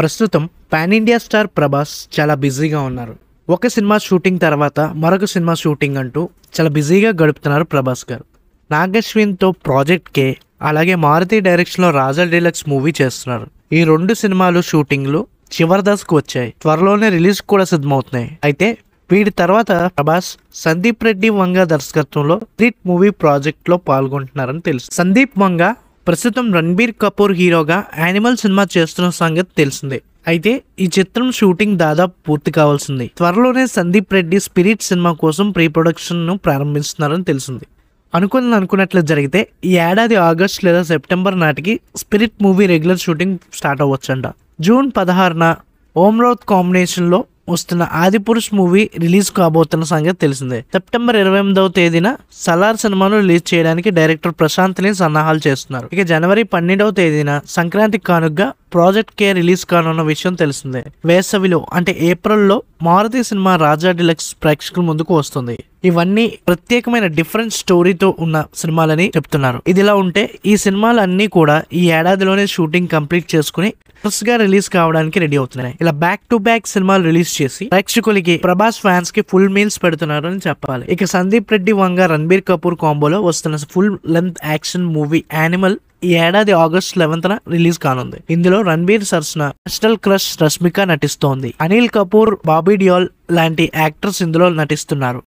ప్రస్తుతం pan India star Prabhas చాలా బిజీగా ఉన్నారు ఒక సినిమా షూటింగ్ తర్వాత మరొక సినిమా షూటింగ్ అంటూ చాలా బిజీగా గడుపుతున్నారు ప్రభాస్ గారు నాగశ్విన్తో ప్రాజెక్ట్ కే అలాగే మారుతి డైరెక్షన్లో రాజల్ డీలక్స్ మూవీ చేస్తున్నారు ఈ రెండు సినిమాలు షూటింగ్లు దశకు వచ్చాయి త్వరలోనే రిలీజ్ కూడా సిద్ధమవుతున్నాయి అయితే వీటి తర్వాత ప్రభాస్ సందీప్ రెడ్డి వంగ దర్శకత్వంలో త్రిట్ మూవీ ప్రాజెక్ట్లో పాల్గొంటున్నారని తెలుసు సందీప్ వంగ ప్రస్తుతం రణబీర్ కపూర్ హీరోగా యానిమల్ సినిమా చేస్తున్న సంగతి తెలిసిందే అయితే ఈ చిత్రం షూటింగ్ దాదాపు పూర్తి కావాల్సింది త్వరలోనే సందీప్ రెడ్డి స్పిరిట్ సినిమా కోసం ప్రీ ప్రొడక్షన్ను ప్రారంభిస్తున్నారని తెలిసింది అనుకున్న అనుకున్నట్లు జరిగితే ఈ ఏడాది ఆగస్ట్ లేదా సెప్టెంబర్ నాటికి spirit movie regular shooting start అవ్వచ్చంట జూన్ పదహారున ఓమ్రోత్ కాంబినేషన్లో వస్తున్న ఆది పురుష్ మూవీ రిలీజ్ కాబోతున్న సంగతి తెలిసిందే సెప్టెంబర్ ఇరవై ఎనిమిదవ తేదీన సలార్ సినిమాను రిలీజ్ చేయడానికి డైరెక్టర్ ప్రశాంత్ ని సన్నాహాలు చేస్తున్నారు ఇక జనవరి పన్నెండవ తేదీన సంక్రాంతి కానుగ్గా ప్రాజెక్ట్ కే రిలీజ్ కానున్న విషయం తెలిసిందే వేసవిలో అంటే ఏప్రిల్లో మారుతి సినిమా రాజా డిలక్స్ ప్రేక్షకుల ముందుకు వస్తుంది ఇవన్నీ ప్రత్యేకమైన డిఫరెంట్ స్టోరీతో ఉన్న సినిమాలని చెప్తున్నారు ఇదిలా ఉంటే ఈ సినిమాలు అన్నీ కూడా ఈ ఏడాదిలోనే షూటింగ్ కంప్లీట్ చేసుకుని గా రిలీజ్ కావడానికి రెడీ అవుతున్నాయి ఇలా బ్యాక్ టు బ్యాక్ సినిమాలు రిలీజ్ చేసి ప్రేక్షకులకి ప్రభాస్ ఫ్యాన్స్ కి ఫుల్ మీల్స్ పెడుతున్నారు అని చెప్పాలి ఇక సందీప్ రెడ్డి వంగ రణబీర్ కపూర్ కాంబోలో వస్తున్న full length action movie animal ఈ ఏడాది ఆగస్ట్ న రిలీజ్ కానుంది ఇందులో రణబీర్ సరసన నేషనల్ క్రష్ రష్మిక నటిస్తోంది అనిల్ కపూర్ బాబీ డియోల్ లాంటి యాక్టర్స్ ఇందులో నటిస్తున్నారు